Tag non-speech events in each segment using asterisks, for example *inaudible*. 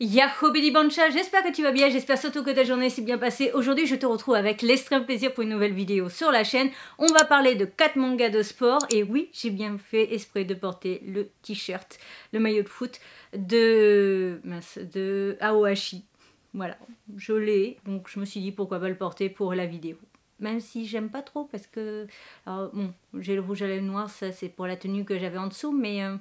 Yahoo Bidi Bancha, j'espère que tu vas bien, j'espère surtout que ta journée s'est bien passée. Aujourd'hui, je te retrouve avec l'extrême plaisir pour une nouvelle vidéo sur la chaîne. On va parler de 4 mangas de sport et oui, j'ai bien fait esprit de porter le t-shirt, le maillot de foot de, de Aohashi. Voilà, je l'ai, donc je me suis dit pourquoi pas le porter pour la vidéo. Même si j'aime pas trop parce que, alors, bon, j'ai le rouge à lèvres noir, ça c'est pour la tenue que j'avais en dessous, mais... Euh,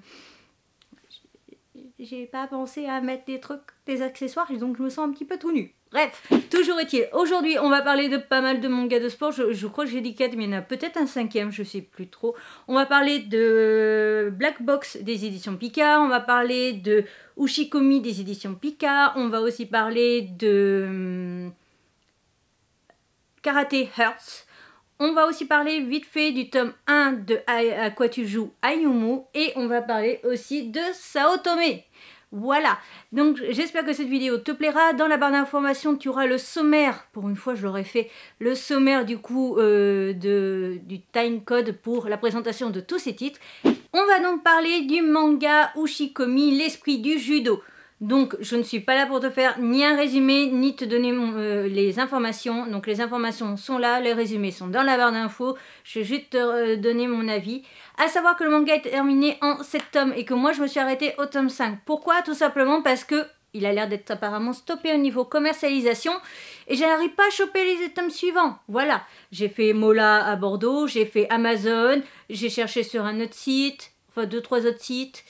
j'ai pas pensé à mettre des trucs, des accessoires, donc je me sens un petit peu tout nu. Bref, toujours est-il, aujourd'hui on va parler de pas mal de mangas de sport, je, crois que j'ai dit 4, mais il y en a peut-être un cinquième, je sais plus trop. On va parler de Black Box des éditions Pika, on va parler de Ushikomi des éditions Pika, on va aussi parler de hum, Karate Hearts on va aussi parler vite fait du tome 1 de à, quoi tu joues Ayumu et on va parler aussi de Sao Tome. Voilà, donc j'espère que cette vidéo te plaira. Dans la barre d'information, tu auras le sommaire, pour une fois je l'aurais fait, le sommaire du coup euh, de, du pour la présentation de tous ces titres. On va donc parler du manga Ushikomi, l'esprit du judo. Donc je ne suis pas là pour te faire ni un résumé, ni te donner euh, les informations. Donc les informations sont là, les résumés sont dans la barre d'infos. Je vais juste te euh, donner mon avis. À savoir que le manga est terminé en 7 tomes et que moi je me suis arrêtée au tome 5. Pourquoi Tout simplement parce que il a l'air d'être apparemment stoppé au niveau commercialisation et je n'arrive pas à choper les tomes suivants. Voilà, j'ai fait Mola à Bordeaux, j'ai fait Amazon, j'ai cherché sur un autre site, enfin deux trois autres sites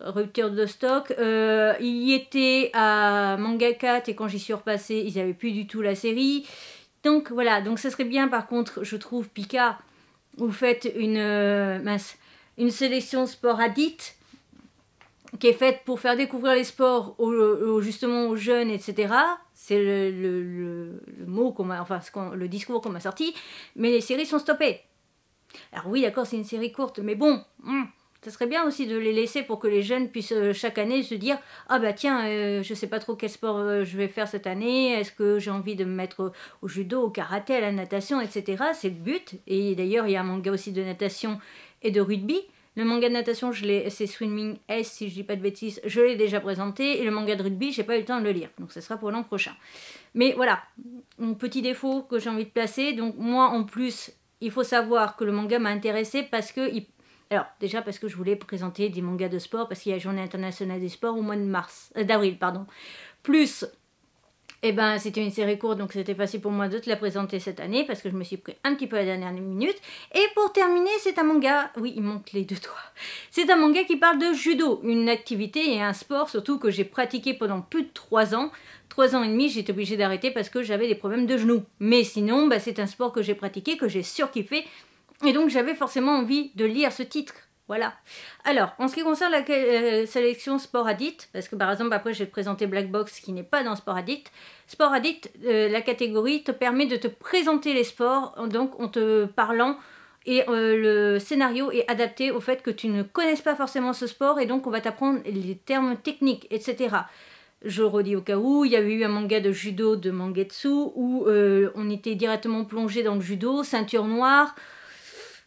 rupture de stock. Euh, il y était à Manga 4 et quand j'y suis repassée, ils n'avaient plus du tout la série. Donc voilà, donc ça serait bien par contre, je trouve, Pika, vous faites une, euh, une sélection sporadique qui est faite pour faire découvrir les sports aux, justement aux jeunes, etc. C'est le, le, le discours qu'on m'a sorti, mais les séries sont stoppées. Alors oui, d'accord, c'est une série courte, mais bon. Hmm ça serait bien aussi de les laisser pour que les jeunes puissent euh, chaque année se dire ah bah tiens euh, je sais pas trop quel sport euh, je vais faire cette année est-ce que j'ai envie de me mettre au judo au karaté à la natation etc c'est le but et d'ailleurs il y a un manga aussi de natation et de rugby le manga de natation je l'ai c'est swimming S si je dis pas de bêtises je l'ai déjà présenté et le manga de rugby j'ai pas eu le temps de le lire donc ce sera pour l'an prochain mais voilà mon petit défaut que j'ai envie de placer donc moi en plus il faut savoir que le manga m'a intéressé parce que alors, déjà parce que je voulais présenter des mangas de sport, parce qu'il y a la Journée internationale des sports au mois de mars, euh, d'avril, pardon. Plus, et eh ben, c'était une série courte, donc c'était facile pour moi de te la présenter cette année, parce que je me suis pris un petit peu à la dernière minute. Et pour terminer, c'est un manga, oui, il manque les deux doigts. C'est un manga qui parle de judo, une activité et un sport, surtout que j'ai pratiqué pendant plus de trois ans. Trois ans et demi, j'étais obligée d'arrêter parce que j'avais des problèmes de genoux. Mais sinon, bah, c'est un sport que j'ai pratiqué, que j'ai surkiffé, et donc j'avais forcément envie de lire ce titre. Voilà. Alors, en ce qui concerne la euh, sélection Sport Addict, parce que par exemple après je vais te Black Box qui n'est pas dans Sport Addict, Sport Addict, euh, la catégorie te permet de te présenter les sports, donc en te parlant et euh, le scénario est adapté au fait que tu ne connaisses pas forcément ce sport et donc on va t'apprendre les termes techniques, etc. Je redis au cas où, il y avait eu un manga de judo de Mangetsu où on était directement plongé dans le judo, ceinture noire,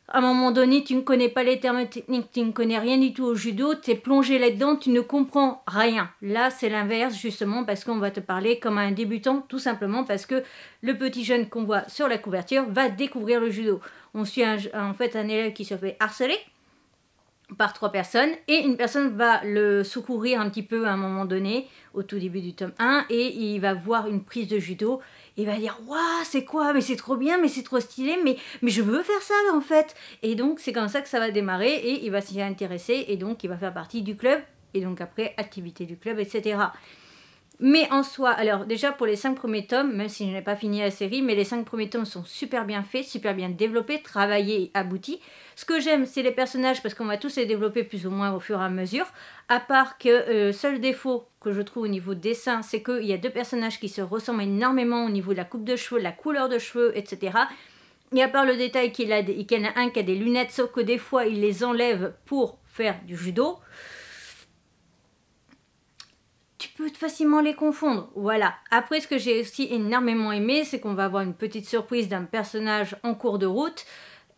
à un moment donné, tu ne connais pas les termes techniques, tu ne connais rien du tout au judo, tu es plongé là-dedans, tu ne comprends rien. Là, c'est l'inverse, justement, parce qu'on va te parler comme un débutant, tout simplement parce que le petit jeune qu'on voit sur la couverture va découvrir le judo. On suit en fait un élève qui se fait harceler, par trois personnes et une personne va le secourir un petit peu à un moment donné au tout début du tome 1 et il va voir une prise de judo et va dire waouh c'est quoi mais c'est trop bien mais c'est trop stylé mais mais je veux faire ça en fait et donc c'est comme ça que ça va démarrer et il va s'y intéresser et donc il va faire partie du club et donc après activité du club etc mais en soi, alors déjà pour les 5 premiers tomes, même si je n'ai pas fini la série, mais les 5 premiers tomes sont super bien faits, super bien développés, travaillés, aboutis. Ce que j'aime, c'est les personnages parce qu'on va tous les développer plus ou moins au fur et à mesure. À part que euh, seul défaut que je trouve au niveau dessin, c'est qu'il y a deux personnages qui se ressemblent énormément au niveau de la coupe de cheveux, la couleur de cheveux, etc. Et à part le détail qu'il y en a un qui a des lunettes, sauf que des fois il les enlève pour faire du judo facilement les confondre. Voilà. Après, ce que j'ai aussi énormément aimé, c'est qu'on va avoir une petite surprise d'un personnage en cours de route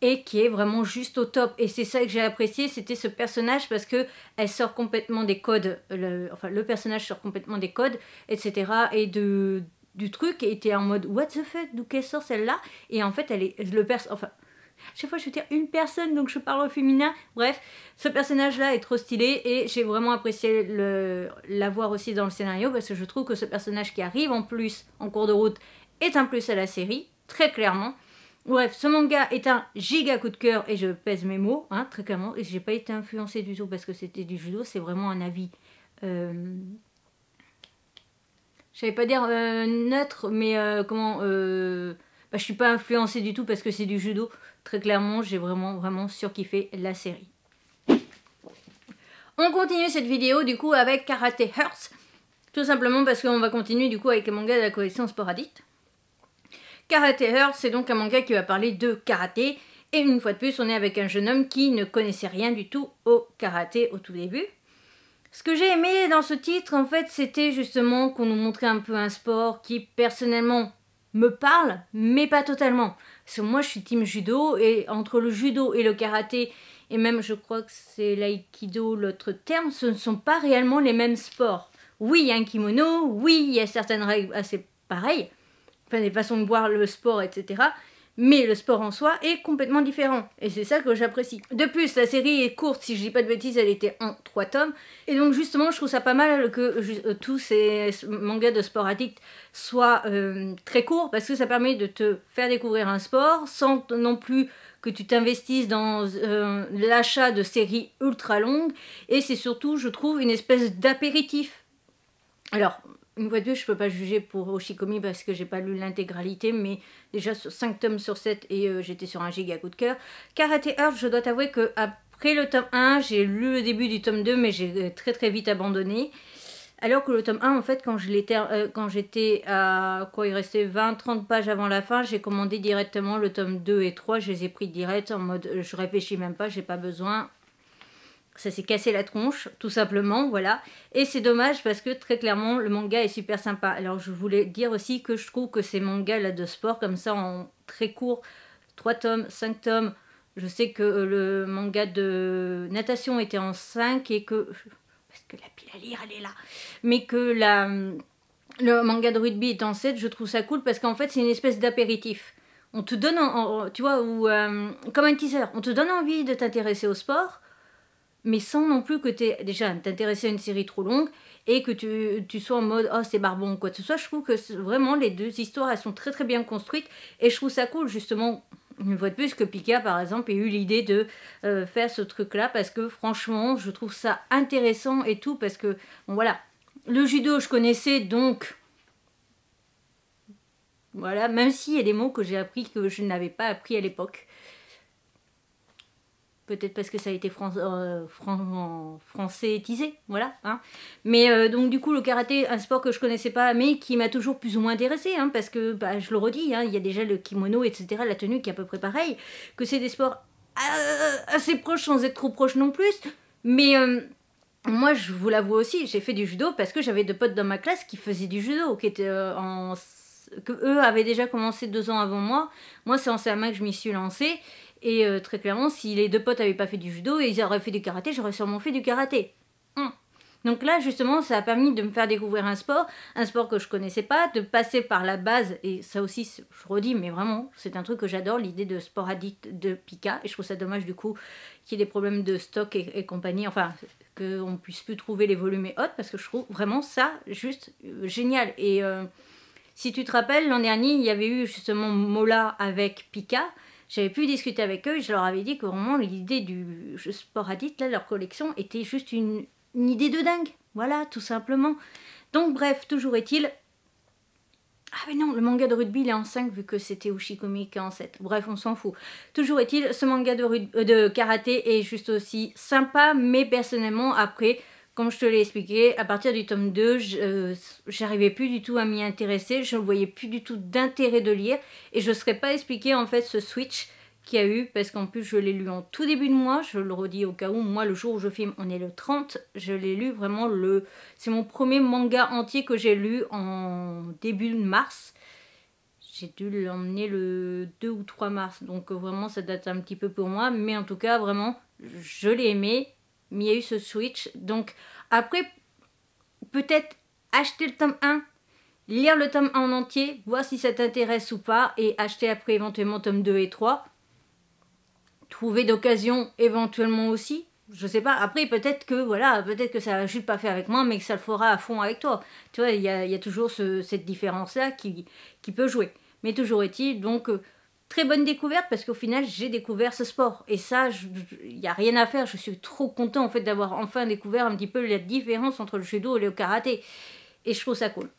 et qui est vraiment juste au top. Et c'est ça que j'ai apprécié, c'était ce personnage parce que elle sort complètement des codes, le, enfin le personnage sort complètement des codes, etc. Et de, du truc, était en mode what the fuck, d'où qu'elle sort celle-là Et en fait, elle est le perso enfin chaque fois je veux une personne donc je parle au féminin. Bref, ce personnage là est trop stylé et j'ai vraiment apprécié le, aussi dans le scénario parce que je trouve que ce personnage qui arrive en plus en cours de route est un plus à la série, très clairement. Bref, ce manga est un giga coup de cœur et je pèse mes mots, hein, très clairement. Et j'ai pas été influencée du tout parce que c'était du judo, c'est vraiment un avis. Euh... Je pas dire euh, neutre, mais euh, comment. Euh, bah, je suis pas influencée du tout parce que c'est du judo. Très clairement, j'ai vraiment, vraiment surkiffé la série. On continue cette vidéo du coup avec Karate Hearts. Tout simplement parce qu'on va continuer du coup avec un manga de la collection Sporadite. Karate Hearts, c'est donc un manga qui va parler de karaté. Et une fois de plus, on est avec un jeune homme qui ne connaissait rien du tout au karaté au tout début. Ce que j'ai aimé dans ce titre, en fait, c'était justement qu'on nous montrait un peu un sport qui, personnellement, me parle, mais pas totalement. Parce moi, je suis team judo, et entre le judo et le karaté, et même je crois que c'est l'aïkido l'autre terme, ce ne sont pas réellement les mêmes sports. Oui, il y a un kimono, oui, il y a certaines règles assez pareilles, enfin des façons de voir le sport, etc mais le sport en soi est complètement différent. Et c'est ça que j'apprécie. De plus, la série est courte, si je dis pas de bêtises, elle était en trois tomes. Et donc justement, je trouve ça pas mal que euh, tous ces mangas de sport addict soient euh, très courts, parce que ça permet de te faire découvrir un sport sans non plus que tu t'investisses dans euh, l'achat de séries ultra longues. Et c'est surtout, je trouve, une espèce d'apéritif. Alors, une fois de plus, je ne peux pas juger pour Oshikomi parce que j'ai pas lu l'intégralité, mais déjà sur 5 tomes sur 7 et euh, j'étais sur un giga coup de cœur. Karate Earth, je dois t'avouer que après le tome 1, j'ai lu le début du tome 2, mais j'ai euh, très très vite abandonné. Alors que le tome 1, en fait, euh, quand j'étais à quoi il restait 20-30 pages avant la fin, j'ai commandé directement le tome 2 et 3, je les ai pris direct en mode je réfléchis même pas, j'ai pas besoin, ça s'est cassé la tronche, tout simplement, voilà. Et c'est dommage parce que très clairement, le manga est super sympa. Alors je voulais dire aussi que je trouve que ces mangas là de sport, comme ça en très court, 3 tomes, 5 tomes, je sais que euh, le manga de natation était en 5 et que... Parce que la pile à lire, elle est là. Mais que le manga de rugby est en 7, je trouve ça cool parce qu'en fait c'est une espèce d'apéritif. On te donne, tu vois, ou, euh, comme un teaser, on te donne envie de t'intéresser au sport mais sans non plus que tu déjà t'intéressé à une série trop longue et que tu, sois en mode oh c'est barbon ou quoi que ce soit. Je trouve que vraiment les deux histoires elles sont très très bien construites et je trouve ça cool justement une fois de plus que Pika par exemple ait eu l'idée de euh, faire ce truc là parce que franchement je trouve ça intéressant et tout parce que bon voilà le judo je connaissais donc voilà même s'il y a des mots que j'ai appris que je n'avais pas appris à l'époque peut-être parce que ça a été français euh, français, voilà. Hein. Mais euh, donc du coup, le karaté, un sport que je connaissais pas, mais qui m'a toujours plus ou moins intéressé, hein, parce que bah, je le redis, hein, il y a déjà le kimono, etc., la tenue qui est à peu près pareille, que c'est des sports euh, assez proches sans être trop proches non plus, mais moi, je vous l'avoue aussi, j'ai fait du judo parce que j'avais deux potes dans ma classe qui faisaient du judo, qui étaient en que eux avaient déjà commencé deux ans avant moi. Moi, c'est en CMA que je m'y suis lancée. Et euh, très clairement, si les deux potes n'avaient pas fait du judo et ils auraient fait du karaté, j'aurais sûrement fait du karaté. Hmm. Donc là, justement, ça a permis de me faire découvrir un sport, un sport que je connaissais pas, de passer par la base, et ça aussi, je redis, mais vraiment, c'est un truc que j'adore, l'idée de sport addict de Pika, et je trouve ça dommage du coup qu'il y ait des problèmes de stock et, compagnie, enfin, qu'on puisse plus trouver les volumes et autres, parce que je trouve vraiment ça juste euh, génial. Et euh, si tu te rappelles, l'an dernier, il y avait eu justement Mola avec Pika, j'avais pu discuter avec eux, je leur avais dit qu'au moment, l'idée du sport là, leur collection était juste une, idée de dingue. Voilà, tout simplement. Donc, bref, toujours est-il. Ah, mais non, le manga de rugby, il est en 5 vu que c'était Ushikomi qui en 7. Bref, on s'en fout. Toujours est-il, ce manga de, euh, de karaté est juste aussi sympa, mais personnellement, après, comme je te l'ai expliqué, à partir du tome 2, euh, j'arrivais plus du tout à m'y intéresser, je ne voyais plus du tout d'intérêt de lire et je ne serais pas expliqué en fait ce switch qu'il y a eu parce qu'en plus je l'ai lu en tout début de mois, je le redis au cas où, moi le jour où je filme, on est le 30, je l'ai lu vraiment le... C'est mon premier manga entier que j'ai lu en début de mars j'ai dû l'emmener le 2 ou 3 mars. Donc euh, vraiment, ça date un petit peu pour moi. Mais en tout cas, vraiment, je l'ai aimé mais il y a eu ce switch. Donc après, peut-être acheter le tome 1, lire le tome 1 en entier, voir si ça t'intéresse ou pas, et acheter après éventuellement tome 2 et 3. Trouver d'occasion éventuellement aussi. Je sais pas, après peut-être que voilà, peut-être que ça a juste pas fait avec moi, mais que ça le fera à fond avec toi. Tu vois, il y a, toujours cette différence-là qui peut jouer. Mais toujours est-il, donc euh, très bonne découverte parce qu'au final, j'ai découvert ce sport. Et ça, il n'y a rien à faire. Je suis trop content en fait d'avoir enfin découvert un petit peu la différence entre le judo et le karaté. Et je trouve ça cool.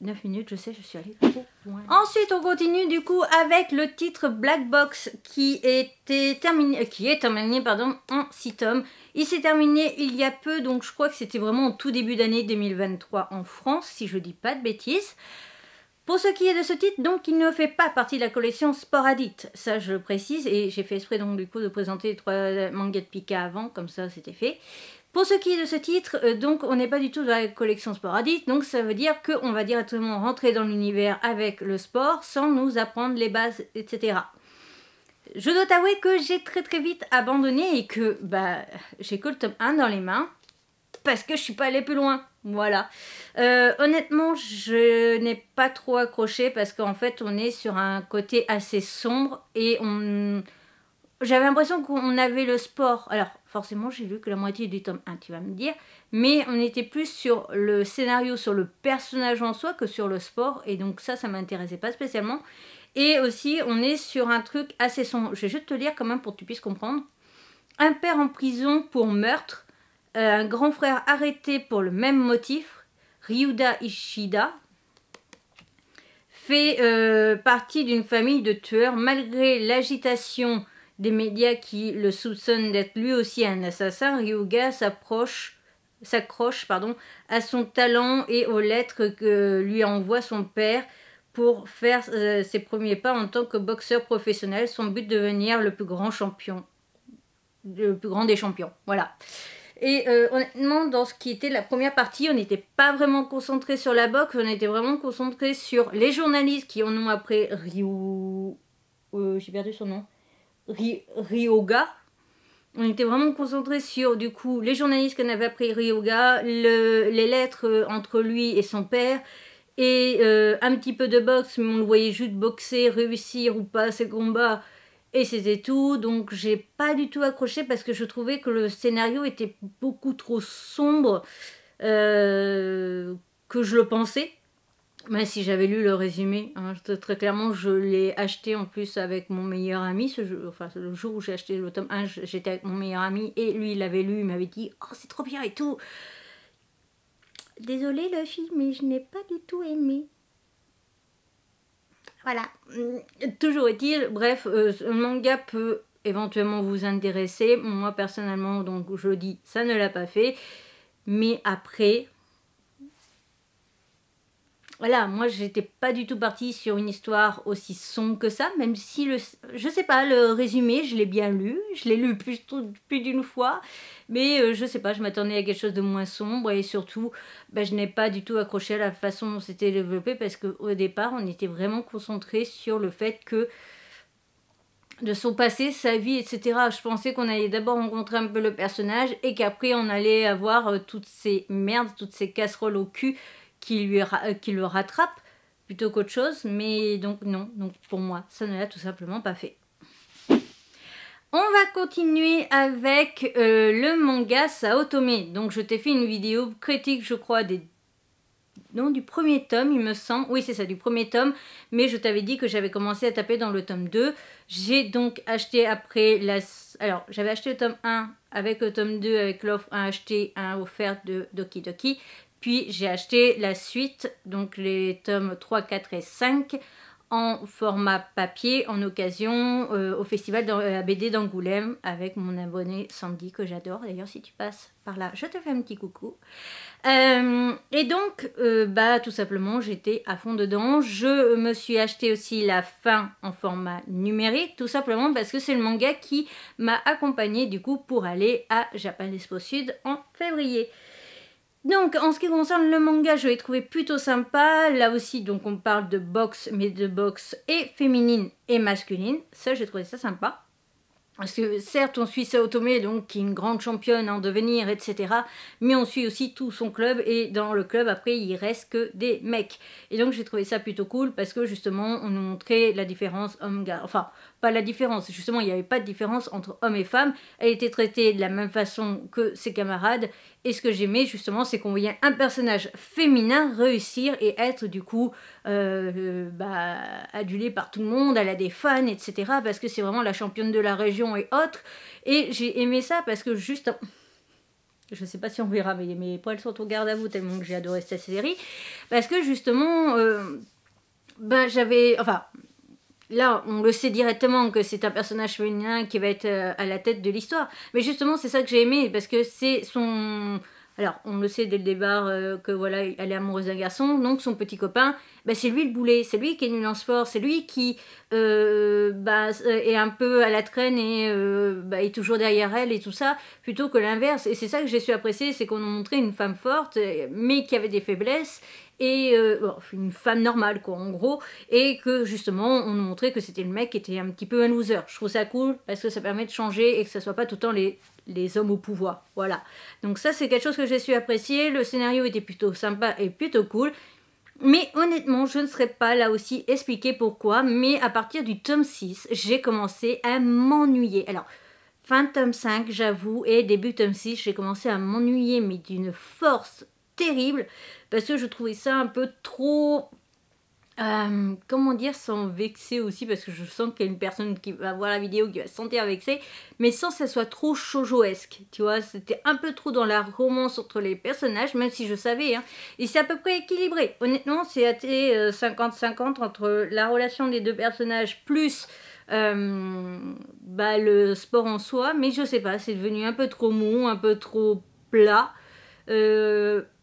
9 minutes, je sais, je suis allée trop loin. Ensuite, on continue du coup avec le titre Black Box qui, était terminé, euh, qui est terminé pardon, en 6 tomes. Il s'est terminé il y a peu, donc je crois que c'était vraiment au tout début d'année 2023 en France, si je dis pas de bêtises. Pour ce qui est de ce titre, donc, il ne fait pas partie de la collection Sporadite, ça je le précise, et j'ai fait esprit, donc du coup de présenter les trois euh, mangas de Pika avant, comme ça c'était fait. Pour ce qui est de ce titre, euh, donc on n'est pas du tout dans la collection Sporadite, donc ça veut dire qu'on va directement rentrer dans l'univers avec le sport sans nous apprendre les bases, etc. Je dois t'avouer que j'ai très très vite abandonné et que bah, j'ai que le tome 1 dans les mains parce que je suis pas allée plus loin. Voilà. Euh, honnêtement, je n'ai pas trop accroché parce qu'en fait, on est sur un côté assez sombre et on. J'avais l'impression qu'on avait le sport. Alors, forcément, j'ai lu que la moitié du tome 1, tu vas me dire. Mais on était plus sur le scénario, sur le personnage en soi que sur le sport. Et donc, ça, ça m'intéressait pas spécialement. Et aussi, on est sur un truc assez sombre. Je vais juste te lire quand même pour que tu puisses comprendre. Un père en prison pour meurtre euh, un grand frère arrêté pour le même motif, Ryuda Ishida, fait euh, partie d'une famille de tueurs malgré l'agitation des médias qui le soupçonnent d'être lui aussi un assassin. Ryuga s'approche s'accroche pardon à son talent et aux lettres que lui envoie son père pour faire euh, ses premiers pas en tant que boxeur professionnel, son but de devenir le plus grand champion, le plus grand des champions. Voilà. Et euh, honnêtement, dans ce qui était la première partie, on n'était pas vraiment concentré sur la boxe, on était vraiment concentré sur les journalistes qui en ont appris Ryu. Euh, j'ai perdu son nom. Ryoga. On était vraiment concentré sur du coup les journalistes qu'on avait appris Ryoga, les lettres euh, entre lui et son père, et un petit peu de boxe, mais on le voyait juste boxer, réussir ou pas ses combats. Et c'était tout, donc j'ai pas du tout accroché parce que je trouvais que le scénario était beaucoup trop sombre euh, que je le pensais. Même si j'avais lu le résumé, hein, très clairement, je l'ai acheté en plus avec mon meilleur ami. Ce enfin, le jour où j'ai acheté le tome 1, j'étais avec mon meilleur ami et lui, il l'avait lu, il m'avait dit Oh, c'est trop bien et tout. Désolée, Luffy, mais je n'ai pas du tout aimé. Voilà. Mm, toujours est-il, bref, ce euh, manga peut éventuellement vous intéresser. Moi personnellement, donc je dis, ça ne l'a pas fait. Mais après, voilà, moi j'étais pas du tout partie sur une histoire aussi sombre que ça, même si le, je sais pas, le résumé, je l'ai bien lu, je l'ai lu plus, plus d'une fois, mais euh, je sais pas, je m'attendais à quelque chose de moins sombre et surtout, bah, je n'ai pas du tout accroché à la façon dont c'était développé parce qu'au départ, on était vraiment concentré sur le fait que de son passé, sa vie, etc. Je pensais qu'on allait d'abord rencontrer un peu le personnage et qu'après on allait avoir euh, toutes ces merdes, toutes ces casseroles au cul qui, euh, qui le rattrape plutôt qu'autre chose. Mais donc non, donc pour moi, ça ne l'a tout simplement pas fait. On va continuer avec euh, le manga Saotome. Donc je t'ai fait une vidéo critique, je crois, des... Non, du premier tome, il me semble. Oui, c'est ça, du premier tome. Mais je t'avais dit que j'avais commencé à taper dans le tome 2. J'ai donc acheté après la... Alors, j'avais acheté le tome 1 avec le tome 2, avec l'offre 1 acheté, à offert de Doki Doki. Puis j'ai acheté la suite, donc les tomes 3, 4 et 5 en format papier en occasion euh, au festival de euh, la BD d'Angoulême avec mon abonné Sandy que j'adore. D'ailleurs, si tu passes par là, je te fais un petit coucou. Euh, et donc, bah, tout simplement, j'étais à fond dedans. Je me suis acheté aussi la fin en format numérique, tout simplement parce que c'est le manga qui m'a accompagné du coup pour aller à Japan Expo Sud en février. Donc, en ce qui concerne le manga, je l'ai trouvé plutôt sympa. Là aussi, donc, on parle de boxe, mais de boxe et féminine et masculine. Ça, j'ai trouvé ça sympa. Parce que certes, on suit Saotome, donc, qui est une grande championne en devenir, etc. Mais on suit aussi tout son club, et dans le club, après, il reste que des mecs. Et donc, j'ai trouvé ça plutôt cool, parce que justement, on nous montrait la différence homme-garçon. Enfin, pas la différence. Justement, il n'y avait pas de différence entre hommes et femmes. Elle était traitée de la même façon que ses camarades. Et ce que j'aimais justement, c'est qu'on voyait un personnage féminin réussir et être du coup euh, euh bah, par tout le monde. Elle a des fans, etc. Parce que c'est vraiment la championne de la région et autres. Et j'ai aimé ça parce que juste... Je sais pas si on verra, mais mes poils sont au garde à vous tellement que j'ai adoré cette série. Parce que justement, ben j'avais... Enfin, là, on le sait directement que c'est un personnage féminin qui va être euh, à la tête de l'histoire. Mais justement, c'est ça que j'ai aimé, parce que c'est son... Alors, on le sait dès le départ euh, que voilà, elle est amoureuse d'un garçon, donc son petit copain, bah, c'est lui le boulet, c'est lui qui est une lance sport, c'est lui qui euh, bah, est un peu à la traîne et bah, est toujours derrière elle et tout ça, plutôt que l'inverse. Et c'est ça que j'ai su apprécier, c'est qu'on a montré une femme forte, mais qui avait des faiblesses et euh, une femme normale quoi en gros, et que justement on nous montrait que c'était le mec qui était un petit peu un loser. Je trouve ça cool parce que ça permet de changer et que ça soit pas tout le temps les les hommes au pouvoir. Voilà. Donc ça c'est quelque chose que j'ai su apprécier. Le scénario était plutôt sympa et plutôt cool. Mais honnêtement, je ne serais pas là aussi expliquer pourquoi, mais à partir du tome 6, j'ai commencé à m'ennuyer. Alors, fin de tome 5, j'avoue, et début tome 6, j'ai commencé à m'ennuyer, mais d'une force terrible parce que je trouvais ça un peu trop euh, comment dire, sans vexer aussi, parce que je sens qu'il y a une personne qui va voir la vidéo qui va se sentir vexée, mais sans que ça soit trop chojoesque tu vois, c'était un peu trop dans la romance entre les personnages, même si je savais, hein. et c'est à peu près équilibré, honnêtement, c'est 50-50 euh, entre la relation des deux personnages, plus euh, bah, le sport en soi, mais je sais pas, c'est devenu un peu trop mou, un peu trop plat,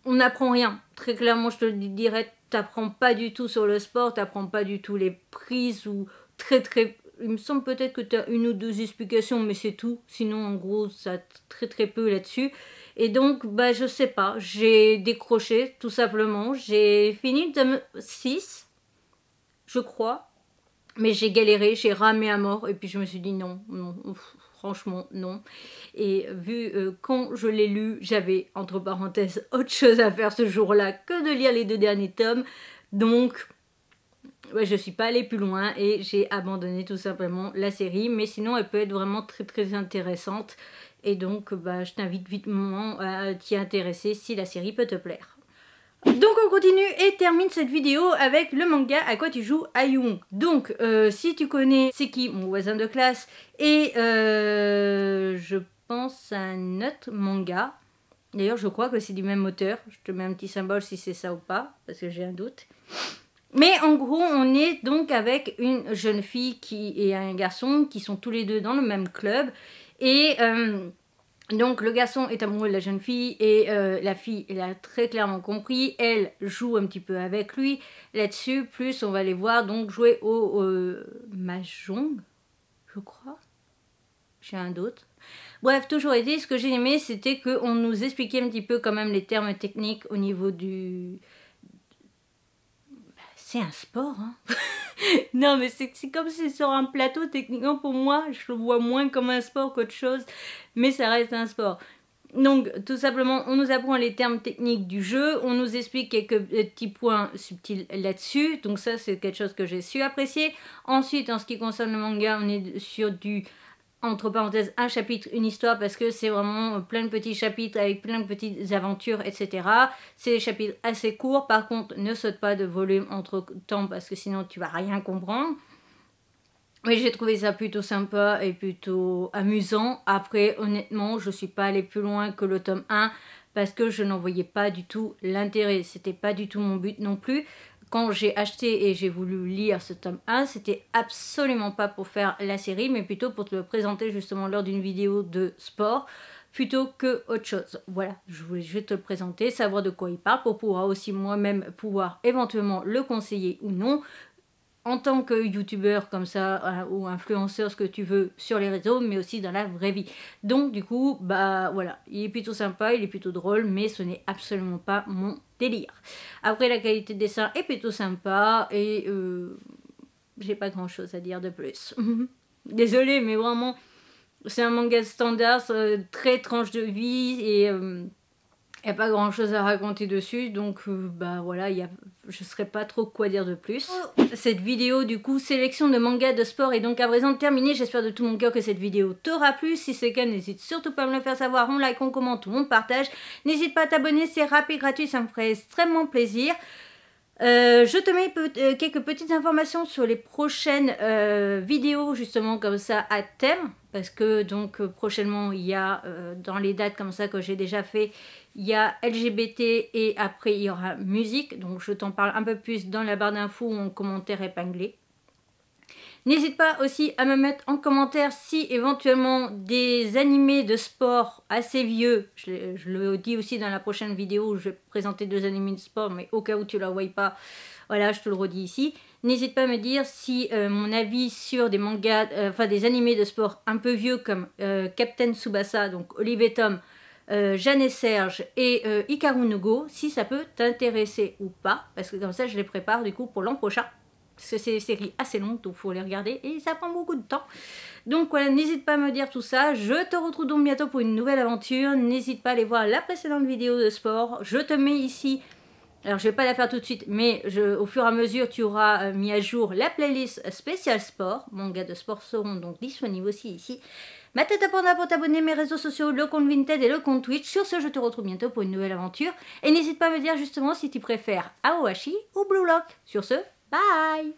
on n'apprend rien. Très clairement, je te le dirais, t'apprends pas du tout sur le sport, t'apprends pas du tout les prises ou très très... Il me semble peut-être que tu as une ou deux explications, mais c'est tout. Sinon, en gros, ça très très peu là-dessus. Et donc, bah, je sais pas. J'ai décroché, tout simplement. J'ai fini le tome 6, je crois. Mais j'ai galéré, j'ai ramé à mort. Et puis, je me suis dit non, non, franchement non. Et vu euh, quand je l'ai lu, j'avais entre parenthèses autre chose à faire ce jour-là que de lire les deux derniers tomes. Donc je ne suis pas allée plus loin et j'ai abandonné tout simplement la série. Mais sinon elle peut être vraiment très très intéressante. Et donc bah, je t'invite vivement à t'y intéresser si la série peut te plaire. Donc on continue et termine cette vidéo avec le manga à quoi tu joues Ayoung. Donc euh, si tu connais c'est qui mon voisin de classe, et euh, je pense à un autre manga. D'ailleurs je crois que c'est du même auteur. Je te mets un petit symbole si c'est ça ou pas, parce que j'ai un doute. Mais en gros, on est donc avec une jeune fille qui, et un garçon qui sont tous les deux dans le même club. Et euh, donc le garçon est amoureux de la jeune fille et euh, la fille elle a très clairement compris, elle joue un petit peu avec lui là-dessus, plus on va les voir donc jouer au mahjong, je crois. J'ai un doute. Bref, toujours été, ce que j'ai aimé c'était qu'on nous expliquait un petit peu quand même les termes techniques au niveau du, c'est un sport, hein. *laughs* Non, mais c'est comme si sur un plateau, techniquement, pour moi, je le vois moins comme un sport qu'autre chose, mais ça reste un sport. Donc, tout simplement, on nous apprend les termes techniques du jeu, on nous explique quelques euh, petits points subtils là-dessus, donc ça, c'est quelque chose que j'ai su apprécier. Ensuite, en ce qui concerne le manga, on est sur du entre parenthèses un chapitre, une histoire, parce que c'est vraiment plein de petits chapitres avec plein de petites aventures, etc. C'est des chapitres assez courts, par contre ne saute pas de volume entre temps, parce que sinon tu vas rien comprendre. Mais j'ai trouvé ça plutôt sympa et plutôt amusant. Après, honnêtement, je ne suis pas allée plus loin que le tome 1 parce que je n'en voyais pas du tout l'intérêt. C'était pas du tout mon but non plus quand j'ai acheté et j'ai voulu lire ce tome 1, c'était absolument pas pour faire la série, mais plutôt pour te le présenter justement lors d'une vidéo de sport plutôt que autre chose. Voilà, je voulais juste te le présenter, savoir de quoi il parle pour pouvoir aussi moi-même pouvoir éventuellement le conseiller ou non en tant que youtubeur comme ça euh, ou influenceur ce que tu veux sur les réseaux mais aussi dans la vraie vie donc du coup bah voilà il est plutôt sympa il est plutôt drôle mais ce n'est absolument pas mon délire. Après, la qualité de dessin est plutôt sympa et euh, j'ai pas grand chose à dire de plus. *laughs* Désolée, mais vraiment, c'est un manga standard, euh, très tranche de vie et. Euh, n'y a pas grand chose à raconter dessus, donc euh, bah voilà, y a, je ne pas trop quoi dire de plus. Oh. Cette vidéo du coup, sélection de mangas de sport est donc à présent terminée, j'espère de tout mon cœur que cette vidéo t'aura plu, si c'est le cas n'hésite surtout pas à me le faire savoir, on like, on commente, on partage, n'hésite pas à t'abonner, c'est rapide, gratuit, ça me ferait extrêmement plaisir. Euh, je te mets euh, quelques petites informations sur les prochaines euh, vidéos justement comme ça à thème parce que donc prochainement il y a dans les dates comme ça que j'ai déjà fait il y a LGBT et après il y aura musique donc je t'en parle un peu plus dans la barre d'infos ou en commentaire épinglé. N'hésite pas aussi à me mettre en commentaire si éventuellement des animés de sport assez vieux, je, le dis aussi dans la prochaine vidéo où je vais présenter deux animés de sport, mais au cas où tu ne la voyais pas, voilà, je te le redis ici. N'hésite pas à me dire si euh, mon avis sur des mangas, euh, enfin des animés de sport un peu vieux comme euh, Captain Tsubasa, donc Olivier Tom, Jeanne et Serge et Ikarunogo, si ça peut t'intéresser ou pas, parce que comme ça je les prépare du coup pour l'an prochain. Parce que c'est des séries assez longues, donc il faut les regarder et ça prend beaucoup de temps. Donc voilà, n'hésite pas à me dire tout ça. Je te retrouve donc bientôt pour une nouvelle aventure. N'hésite pas à aller voir la précédente vidéo de sport. Je te mets ici alors je ne vais pas la faire tout de suite, mais au fur et à mesure tu auras euh, mis à jour la playlist spéciale sport. mon gars de sport seront donc disponibles aussi ici. Ma tête à panda pour t'abonner, mes réseaux sociaux, le compte Vinted et le compte Twitch. Sur ce, je te retrouve bientôt pour une nouvelle aventure. Et n'hésite pas à me dire justement si tu préfères Aohashi ou Blue Lock. Sur ce, Bye!